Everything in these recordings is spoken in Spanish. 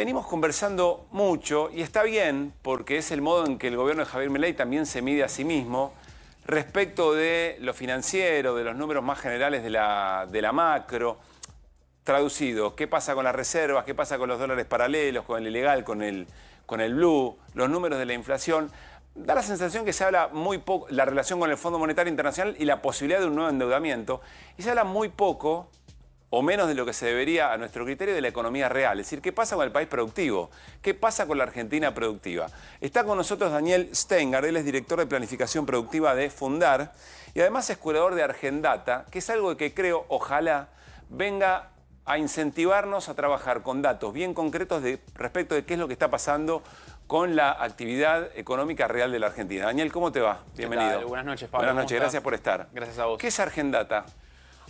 Venimos conversando mucho y está bien porque es el modo en que el gobierno de Javier Milei también se mide a sí mismo respecto de lo financiero, de los números más generales de la, macro. Traducido, ¿qué pasa con las reservas? ¿Qué pasa con los dólares paralelos, con el ilegal, con el, con el blue? Los números de la inflación. Da la sensación que se habla muy poco, la relación con el Fondo Monetario Internacional y la posibilidad de un nuevo endeudamiento, y se habla muy poco o menos de lo que se debería a nuestro criterio de la economía real. Es decir, ¿qué pasa con el país productivo? ¿Qué pasa con la Argentina productiva? Está con nosotros Daniel Stengar, él es director de planificación productiva de Fundar y además es curador de Argendata, que es algo que creo, ojalá, venga a incentivarnos a trabajar con datos bien concretos respecto de qué es lo que está pasando con la actividad económica real de la Argentina. Daniel, ¿cómo te va? Bienvenido. Buenas noches, Pablo. Buenas noches, gracias por estar. Gracias a vos. ¿Qué es Argendata?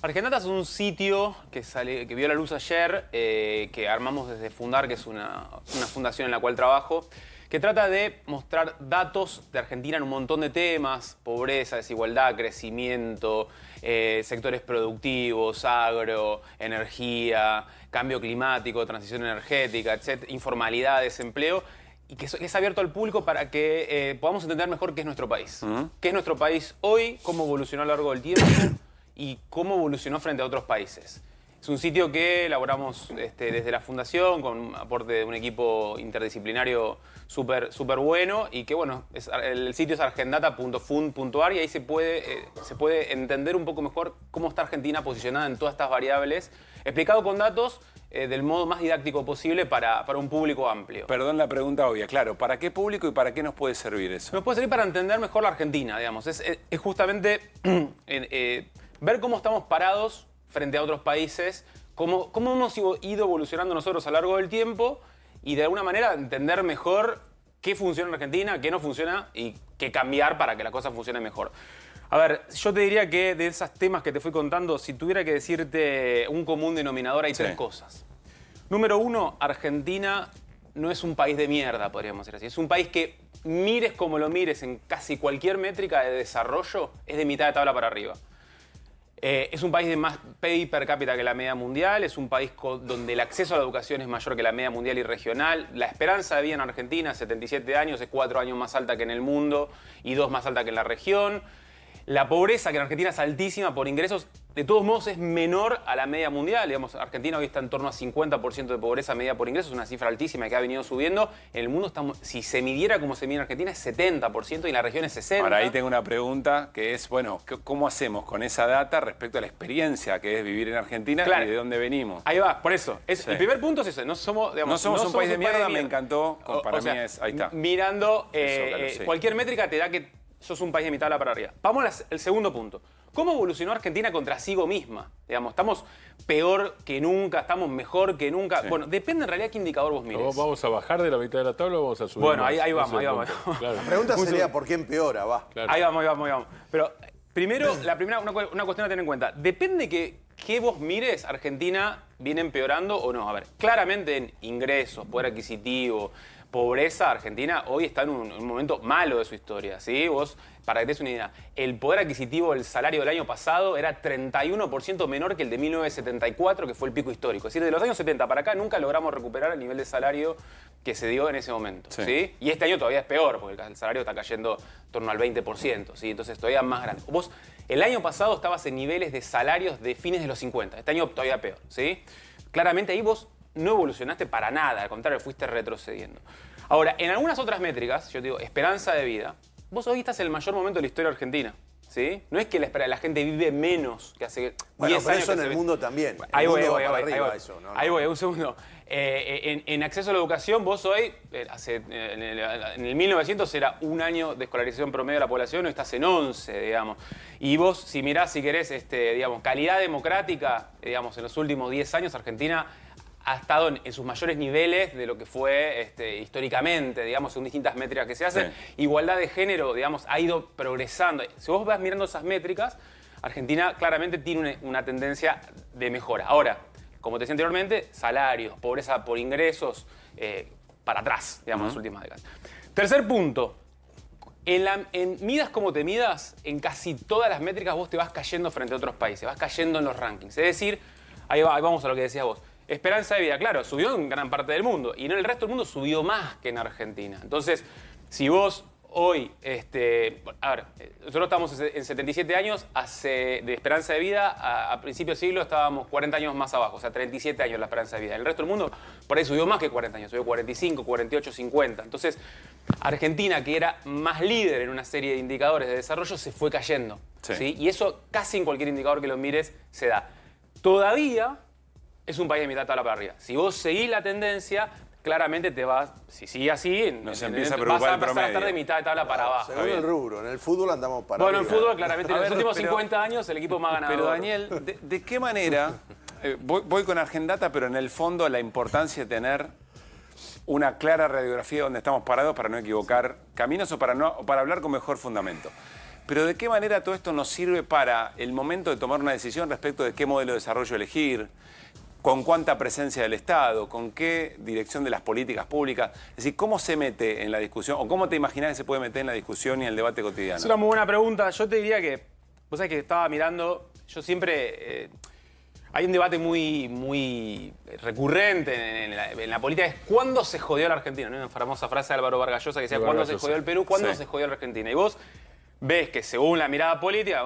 Argentata es un sitio que, sale, que vio la luz ayer, eh, que armamos desde Fundar, que es una, fundación en la cual trabajo, que trata de mostrar datos de Argentina en un montón de temas, pobreza, desigualdad, crecimiento, eh, sectores productivos, agro, energía, cambio climático, transición energética, etc., informalidad, desempleo, y que es abierto al público para que eh, podamos entender mejor qué es nuestro país. Mm. ¿Qué es nuestro país hoy? ¿Cómo evolucionó a lo largo del tiempo? y cómo evolucionó frente a otros países. Es un sitio que elaboramos este, desde la fundación con aporte de un equipo interdisciplinario súper super bueno y que bueno, el sitio es argendata.fund.ar y ahí se puede, eh, se puede entender un poco mejor cómo está Argentina posicionada en todas estas variables, explicado con datos eh, del modo más didáctico posible para, un público amplio. Perdón la pregunta obvia, claro, ¿para qué público y para qué nos puede servir eso? Nos puede servir para entender mejor la Argentina, digamos. Es, justamente eh, ver cómo estamos parados frente a otros países, cómo, hemos ido evolucionando nosotros a lo largo del tiempo y de alguna manera entender mejor qué funciona en Argentina, qué no funciona y qué cambiar para que la cosa funcione mejor. A ver, yo te diría que de esos temas que te fui contando, si tuviera que decirte un común denominador, hay tres cosas. Número uno, Argentina no es un país de mierda, podríamos decir así. Es un país que mires como lo mires en casi cualquier métrica de desarrollo, es de mitad de tabla para arriba. Eh, es un país de más PIB per cápita que la media mundial, es un país donde el acceso a la educación es mayor que la media mundial y regional. La esperanza de vida en Argentina, 77 años, es cuatro años más alta que en el mundo y dos más alta que en la región. La pobreza que en Argentina es altísima por ingresos de todos modos es menor a la media mundial. Digamos, Argentina hoy está en torno a 50% de pobreza media por ingresos, una cifra altísima que ha venido subiendo. En el mundo, estamos, si se midiera como se mide en Argentina, es 70% y en la región es 60%. Ahora ahí tengo una pregunta que es, bueno, ¿cómo hacemos con esa data respecto a la experiencia que es vivir en Argentina y de dónde venimos? Ahí va, por eso. El primer punto es eso. No somos, no somos un país de mierda, me encantó. para mí es, ahí está. Mirando eh, cualquier métrica te da que sos un país de mitad de la para arriba. Vamos al segundo punto. ¿Cómo evolucionó Argentina contra sí misma? Digamos, estamos peor que nunca, estamos mejor que nunca. Bueno, depende en realidad qué indicador vos mires. ¿Vamos a bajar de la mitad de la tabla o vamos a subir? Bueno, ahí, vamos, ahí vamos. La pregunta sería por qué empeora, va. Ahí vamos, ahí vamos, ahí vamos. Pero primero, la primera, una, cuestión a tener en cuenta. Depende que, qué vos mires, Argentina viene empeorando o no. A ver, claramente en ingresos, poder adquisitivo, pobreza, Argentina hoy está en un, un, momento malo de su historia. ¿sí? Vos para que te des una idea, el poder adquisitivo del salario del año pasado era 31% menor que el de 1974, que fue el pico histórico. Es decir, de los años 70 para acá nunca logramos recuperar el nivel de salario que se dio en ese momento. Sí. Y este año todavía es peor, porque el salario está cayendo en torno al 20%, ¿sí? entonces todavía más grande. Vos, el año pasado estabas en niveles de salarios de fines de los 50, este año todavía peor. ¿sí? Claramente ahí vos no evolucionaste para nada, al contrario, fuiste retrocediendo. Ahora, en algunas otras métricas, yo digo, esperanza de vida, Vos hoy estás en el mayor momento de la historia argentina. ¿Sí? No es que la, la gente vive menos que hace bueno, 10 años. en el mundo también. Ahí voy, ahí voy, un segundo. Eh, eh, en, acceso a la educación, vos hoy, eh, en, el, 1900 era un año de escolarización promedio de la población, hoy estás en 11, digamos. Y vos, si mirás, si querés, este, digamos, calidad democrática, digamos, en los últimos 10 años, Argentina ha estado en, sus mayores niveles de lo que fue este, históricamente, digamos, según distintas métricas que se hacen. Igualdad de género, digamos, ha ido progresando. Si vos vas mirando esas métricas, Argentina claramente tiene una, tendencia de mejora. Ahora, como te decía anteriormente, salarios, pobreza por ingresos, eh, para atrás, digamos, las últimas décadas. Tercer punto. En, midas como te midas, en casi todas las métricas vos te vas cayendo frente a otros países, vas cayendo en los rankings. Es decir, ahí vamos a lo que decías vos esperanza de vida, claro, subió en gran parte del mundo y en el resto del mundo subió más que en Argentina. Entonces, si vos hoy, este, a ver, nosotros estamos en 77 años, hace, de esperanza de vida, a, principios del siglo estábamos 40 años más abajo, o sea, 37 años la esperanza de vida. En el resto del mundo, por ahí subió más que 40 años, subió 45, 48, 50. Entonces, Argentina, que era más líder en una serie de indicadores de desarrollo, se fue cayendo. Y eso casi en cualquier indicador que lo mires se da. Todavía es un país de mitad de tabla para arriba. Si vos seguís la tendencia, claramente te vas, si sigue así, no empieza a vas a empezar a estar de mitad de tabla para abajo. Según el rubro, en el fútbol andamos para Bueno, en fútbol claramente, en los últimos 50 años el equipo más ganador. Pero Daniel, ¿de, qué manera, eh, voy, con Argendata, pero en el fondo la importancia de tener una clara radiografía donde estamos parados para no equivocar caminos o para, no, o para hablar con mejor fundamento. Pero ¿de qué manera todo esto nos sirve para el momento de tomar una decisión respecto de qué modelo de desarrollo elegir, con cuánta presencia del Estado, con qué dirección de las políticas públicas. Es decir, ¿cómo se mete en la discusión o cómo te imaginas que se puede meter en la discusión y en el debate cotidiano? Es una muy buena pregunta. Yo te diría que, vos sabés que estaba mirando, yo siempre... Eh, hay un debate muy, muy recurrente en, la, política, es cuándo se jodió la Argentina. Una famosa frase de Álvaro Vargas que decía, ¿cuándo se jodió el Perú? ¿Cuándo se jodió la Argentina? Y vos ves que según la mirada política,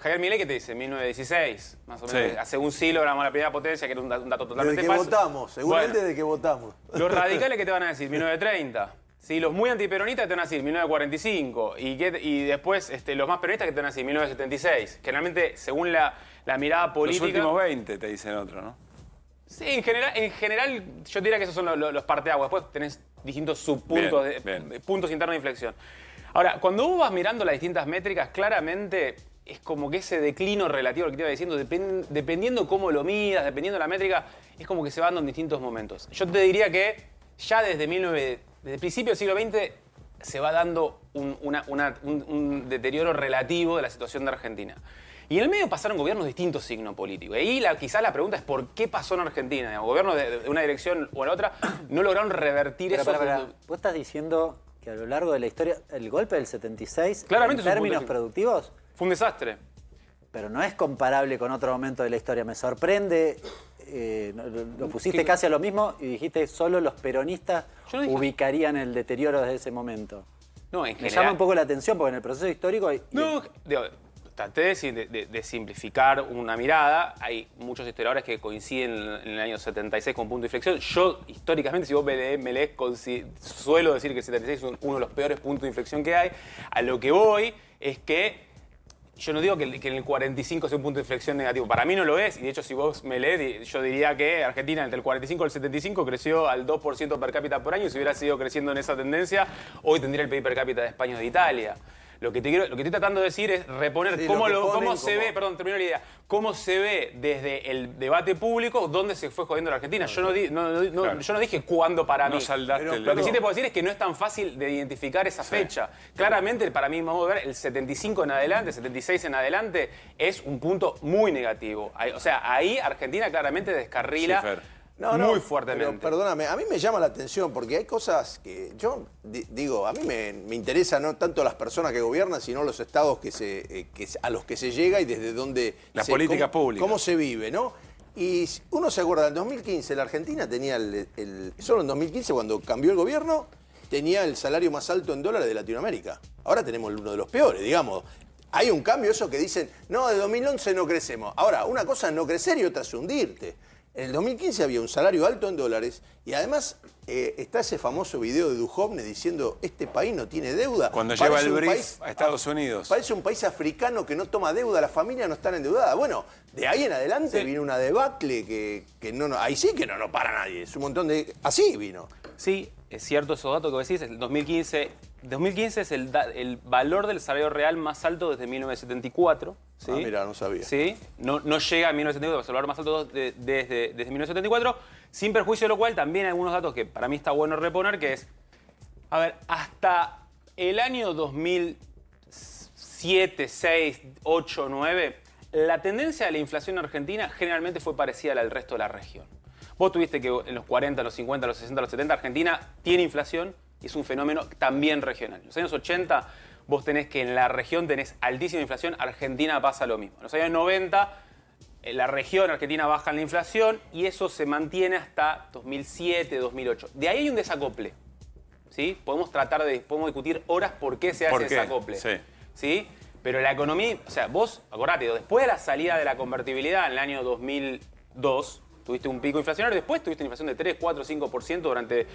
Javier Milei que te dice 1916, más o menos, hace un siglo éramos la primera potencia, que era un dato totalmente desde que votamos, seguramente desde que votamos. Los radicales que te van a decir 1930. Sí, los muy antiperonistas te van a decir 1945 y, y después este, los más peronistas que te van a decir 1976. Generalmente, según la, mirada política... Los últimos 20 te dicen otro, ¿no? Sí, en general, en general yo diría que esos son los, parteaguas. Después tenés distintos subpuntos, puntos internos de inflexión. Ahora, cuando vos vas mirando las distintas métricas, claramente es como que ese declino relativo que te iba diciendo, dependiendo cómo lo midas, dependiendo la métrica, es como que se va dando en distintos momentos. Yo te diría que ya desde, 19, el principio del siglo XX se va dando un, deterioro relativo de la situación de Argentina. Y en el medio pasaron gobiernos de distintos signo político. Y ahí quizás la pregunta es por qué pasó en Argentina. Gobiernos de, una dirección o la otra no lograron revertir eso. Vos estás diciendo que a lo largo de la historia, el golpe del 76, en términos productivos... Fue un desastre. Pero no es comparable con otro momento de la historia. Me sorprende, eh, lo pusiste casi a lo mismo y dijiste solo los peronistas ubicarían el deterioro desde ese momento. Me llama un poco la atención porque en el proceso histórico traté de, simplificar una mirada. Hay muchos historiadores que coinciden en el año 76 con punto de inflexión. Yo, históricamente, si vos me, me lees, suelo decir que el 76 es uno de los peores puntos de inflexión que hay. A lo que voy es que yo no digo que, en el 45 sea un punto de inflexión negativo. Para mí no lo es. Y de hecho, si vos me lees, yo diría que Argentina entre el 45 y el 75 creció al 2% per cápita por año. Y si hubiera sido creciendo en esa tendencia, hoy tendría el PIB per cápita de España o de Italia. Lo que, quiero, lo que estoy tratando de decir es reponer cómo, se ve, perdón, termino la idea, cómo se ve desde el debate público dónde se fue jodiendo la Argentina. Yo no, yo no dije cuándo para mí. Lo que sí te puedo decir es que no es tan fácil de identificar esa fecha. Claramente, para mí, vamos a ver, el 75 en adelante, 76 en adelante, es un punto muy negativo. O sea, ahí Argentina claramente descarrila muy fuertemente. perdóname, a mí me llama la atención porque hay cosas que yo digo, a mí me, me interesan no tanto las personas que gobiernan, sino los estados eh, que se, a los que se llega y desde dónde... La se, política pública. Cómo se vive, ¿no? Y uno se acuerda, en 2015 la Argentina tenía el, Solo en 2015, cuando cambió el gobierno, tenía el salario más alto en dólares de Latinoamérica. Ahora tenemos uno de los peores, digamos. Hay un cambio, eso que dicen, no, de 2011 no crecemos. Ahora, una cosa es no crecer y otra es hundirte. En el 2015 había un salario alto en dólares y además eh, está ese famoso video de Duhovne diciendo este país no tiene deuda. Cuando lleva el brief a Estados Unidos. Parece un país africano que no toma deuda, las familias no están endeudadas. Bueno, de ahí en adelante viene una debacle que, no, no, ahí sí que no, no para nadie. Es un montón de... Así vino. Sí, es cierto esos datos que decís. En El 2015 2015 es el, valor del salario real más alto desde 1974. Ah, mira, no sabía. ¿Sí? No, llega a 1974, es el valor más alto desde, desde 1974, sin perjuicio de lo cual también hay algunos datos que para mí está bueno reponer, que es, a ver, hasta el año 2007, 6, 8, 9, la tendencia de la inflación en Argentina generalmente fue parecida a la del resto de la región. Vos tuviste que en los 40, los 50, los 60, los 70, Argentina tiene inflación, es un fenómeno también regional. En los años 80 vos tenés que en la región tenés altísima inflación, Argentina pasa lo mismo. En los años 90 en eh, la región Argentina baja en la inflación y eso se mantiene hasta 2007, 2008. De ahí hay un desacople. ¿sí? Podemos tratar de, podemos discutir horas por qué se hace ese desacople. Sí. Pero la economía, o sea, vos, acordate, después de la salida de la convertibilidad en el año 2002, tuviste un pico inflacionario, después tuviste una inflación de 3, 4, 5% durante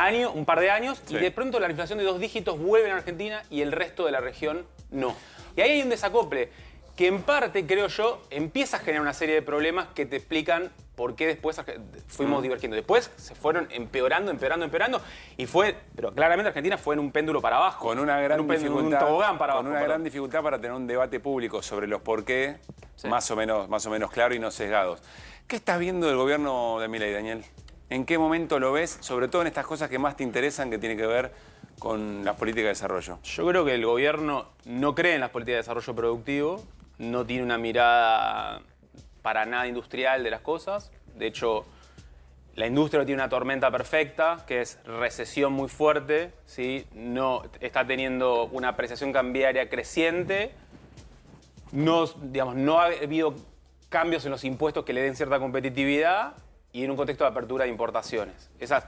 año, un par de años y de pronto la inflación de dos dígitos vuelve en Argentina y el resto de la región no. Y ahí hay un desacople que en parte, creo yo, empieza a generar una serie de problemas que te explican por qué después fuimos mm. divergiendo. Después se fueron empeorando, empeorando, empeorando y fue, pero claramente Argentina fue en un péndulo para abajo. Con una gran, dificultad, para una gran dificultad para tener un debate público sobre los por qué más, o menos, más o menos claro y no sesgados. ¿Qué estás viendo del gobierno de Milei, Daniel? ¿En qué momento lo ves? Sobre todo en estas cosas que más te interesan, que tiene que ver con las políticas de desarrollo. Yo creo que el gobierno no cree en las políticas de desarrollo productivo, no tiene una mirada para nada industrial de las cosas. De hecho, la industria tiene una tormenta perfecta, que es recesión muy fuerte, ¿sí? no, está teniendo una apreciación cambiaria creciente, digamos, no ha habido cambios en los impuestos que le den cierta competitividad y en un contexto de apertura de importaciones. Esas,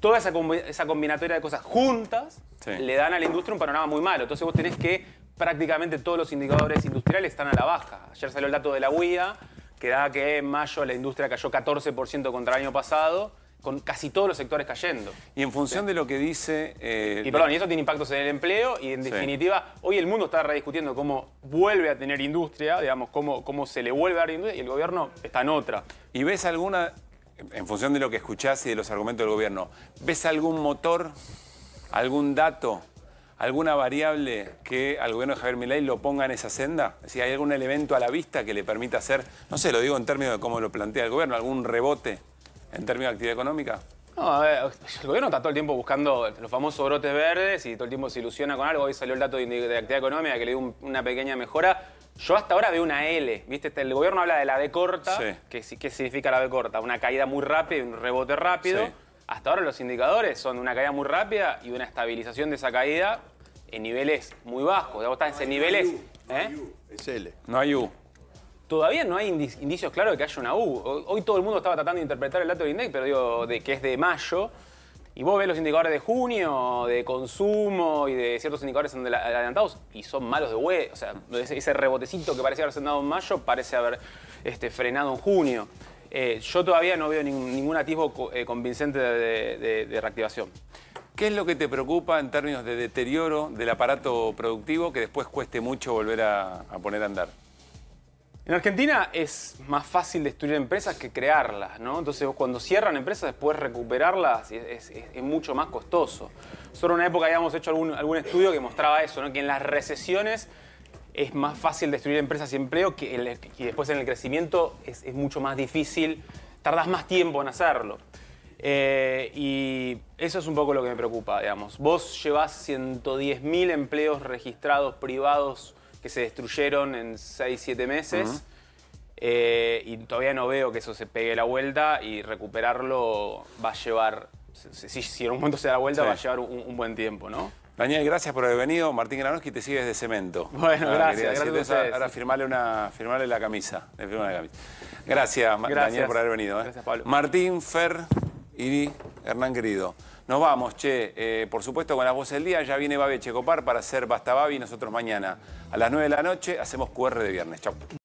toda esa, esa combinatoria de cosas juntas le dan a la industria un panorama muy malo. Entonces vos tenés que prácticamente todos los indicadores industriales están a la baja. Ayer salió el dato de la UIA, que da que en mayo la industria cayó 14% contra el año pasado con casi todos los sectores cayendo. Y en función de lo que dice... Eh, y perdón, y eso tiene impactos en el empleo y en definitiva, hoy el mundo está rediscutiendo cómo vuelve a tener industria, digamos, cómo, cómo se le vuelve a dar industria y el gobierno está en otra. ¿Y ves alguna en función de lo que escuchás y de los argumentos del gobierno, ¿ves algún motor, algún dato, alguna variable que al gobierno de Javier Milei lo ponga en esa senda? Si ¿hay algún elemento a la vista que le permita hacer, no sé, lo digo en términos de cómo lo plantea el gobierno, algún rebote en términos de actividad económica? No, a ver, el gobierno está todo el tiempo buscando los famosos brotes verdes y todo el tiempo se ilusiona con algo. Hoy salió el dato de, actividad económica que le dio una pequeña mejora, yo hasta ahora veo una L, ¿viste? Este, el gobierno habla de la B corta, ¿qué significa la B corta? Una caída muy rápida y un rebote rápido. Hasta ahora los indicadores son una caída muy rápida y una estabilización de esa caída en niveles muy bajos. Vos estás en niveles... ¿eh? No hay U, es L. No hay U. Todavía no hay indicios claros de que haya una U. Hoy todo el mundo estaba tratando de interpretar el dato del INDEC, pero digo, de, que es de mayo. Y vos ves los indicadores de junio, de consumo y de ciertos indicadores adelantados, y son malos de huevo. O sea, ese rebotecito que parece haberse dado en mayo parece haber este, frenado en junio. Eh, yo todavía no veo ningún, atisbo eh, convincente de, reactivación. ¿Qué es lo que te preocupa en términos de deterioro del aparato productivo que después cueste mucho volver a poner a andar? En Argentina es más fácil destruir empresas que crearlas, ¿no? Entonces cuando cierran empresas, después recuperarlas es, mucho más costoso. Solo en una época habíamos hecho algún, estudio que mostraba eso, ¿no? Que en las recesiones es más fácil destruir empresas y empleo que y después en el crecimiento es, mucho más difícil, tardas más tiempo en hacerlo. Eh, y eso es un poco lo que me preocupa, digamos. Vos llevás 110.000 empleos registrados privados que se destruyeron en 6, 7 meses. Eh, y todavía no veo que eso se pegue la vuelta y recuperarlo va a llevar, si, si en un momento se da vuelta, va a llevar un, buen tiempo, ¿no? Daniel, gracias por haber venido. Martín Granoski, te sigues de Cemento. Bueno, gracias. gracias ahora firmale, una, la camisa. Gracias, Daniel, por haber venido. ¿eh? Gracias, Pablo. Martín, Fer y Hernán Querido. Nos vamos, che. Eh, por supuesto, con la voz del día ya viene Babi Checopar para hacer Basta Babi. Nosotros mañana a las 9 de la noche hacemos QR de viernes. Chau.